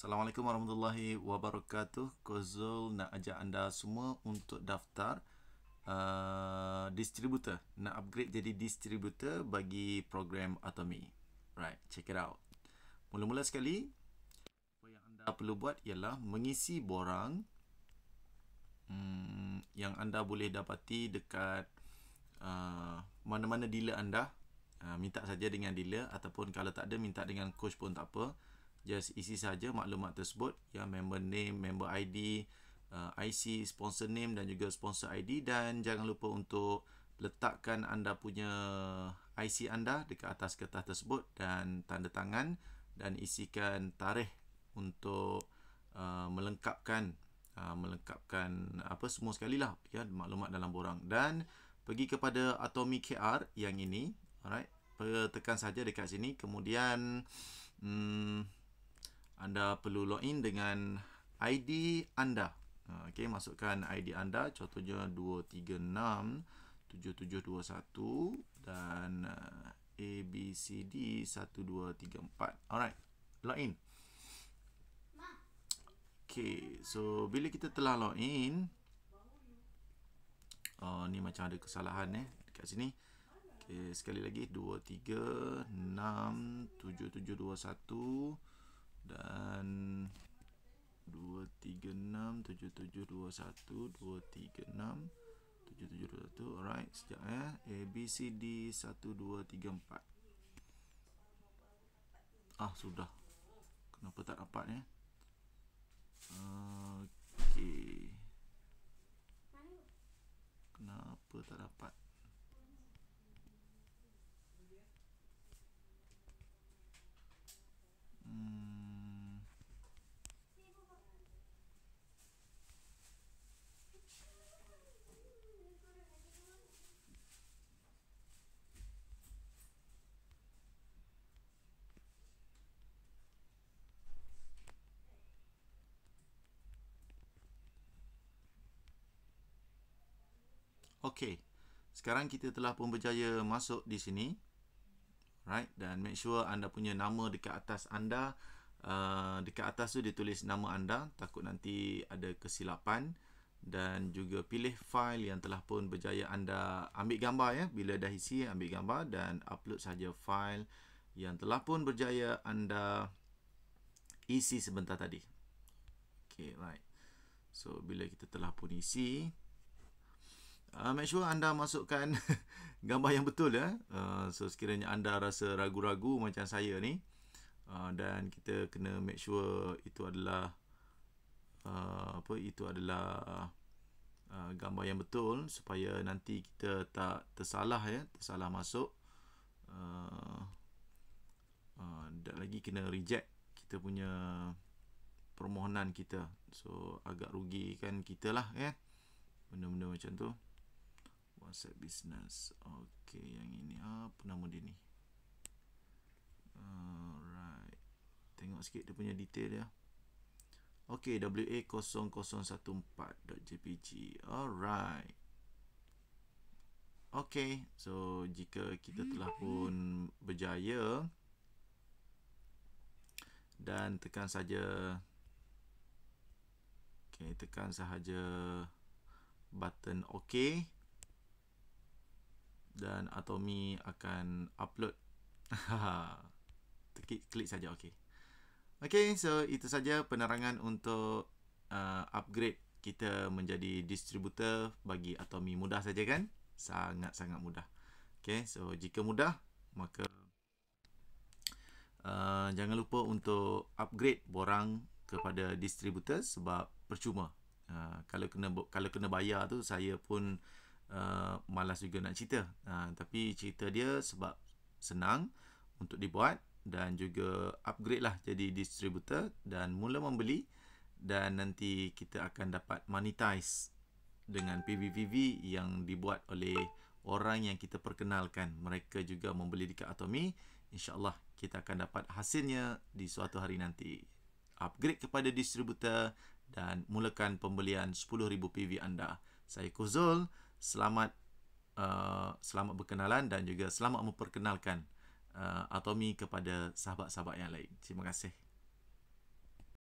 Assalamualaikum warahmatullahi wabarakatuh. Kozul nak ajak anda semua untuk daftar uh, distributor. Nak upgrade jadi distributor bagi program Atomy. Right, check it out. Mula-mula sekali, apa yang anda perlu buat ialah mengisi borang um, yang anda boleh dapati dekat uh, mana-mana uh, dealer anda. Uh, minta saja dengan dealer ataupun kalau tak ada minta dengan coach pun tak apa just isi saja maklumat tersebut ya member name member ID uh, IC sponsor name dan juga sponsor ID dan jangan lupa untuk letakkan anda punya IC anda dekat atas kertas tersebut dan tanda tangan dan isikan tarikh untuk uh, melengkapkan uh, melengkapkan apa semua sekali lah, ya maklumat dalam borang dan pergi kepada Atomic KR yang ini alright tekan saja dekat sini kemudian hmm, anda perlu login dengan ID anda. Ah, okey, masukkan ID anda contohnya 2367721 dan ABCD1234. Ah, Alright, login. Okay, so bila kita telah login oh Ni macam ada kesalahan eh Dekat sini Okay, sekali lagi 2, 3, 6, 7, 7, 2, 1 dan 23677212367721 alright sekejap ya a b c d 1234 ah sudah kenapa tak dapat ya okey kenapa tak dapat Okey, Sekarang kita telah pun berjaya masuk di sini. Right? Dan make sure anda punya nama dekat atas anda. Uh, dekat atas tu ditulis nama anda. Takut nanti ada kesilapan. Dan juga pilih file yang telah pun berjaya anda ambil gambar ya. Bila dah isi, ambil gambar dan upload saja file yang telah pun berjaya anda isi sebentar tadi. Okay, right. So, bila kita telah pun isi, uh, make sure anda masukkan gambar yang betul ya. Uh, so sekiranya anda rasa ragu-ragu macam saya ni uh, dan kita kena make sure itu adalah uh, apa itu adalah uh, gambar yang betul supaya nanti kita tak tersalah ya, tersalah masuk. Uh, uh, lagi kena reject kita punya permohonan kita. So agak rugi kan kita lah ya. Benda-benda macam tu. WhatsApp business. Okey, yang ini apa nama dia ni? Alright. Tengok sikit dia punya detail dia. Okey, wa0014.jpg. Alright. Okey, so jika kita telah pun berjaya dan tekan saja Okey, tekan sahaja button okey dan Atomi akan upload. klik klik saja okey. Okey, so itu saja penerangan untuk uh, upgrade kita menjadi distributor bagi Atomi mudah saja kan? Sangat-sangat mudah. Okey, so jika mudah maka uh, jangan lupa untuk upgrade borang kepada distributor sebab percuma. Uh, kalau kena kalau kena bayar tu saya pun Uh, malas juga nak cerita. Uh, tapi cerita dia sebab senang untuk dibuat dan juga upgrade lah jadi distributor dan mula membeli dan nanti kita akan dapat monetize dengan PVVV yang dibuat oleh orang yang kita perkenalkan. Mereka juga membeli dekat Atomi. InsyaAllah kita akan dapat hasilnya di suatu hari nanti. Upgrade kepada distributor dan mulakan pembelian 10,000 PV anda. Saya Kuzul selamat uh, selamat berkenalan dan juga selamat memperkenalkan uh, Atomi kepada sahabat-sahabat yang lain. Terima kasih.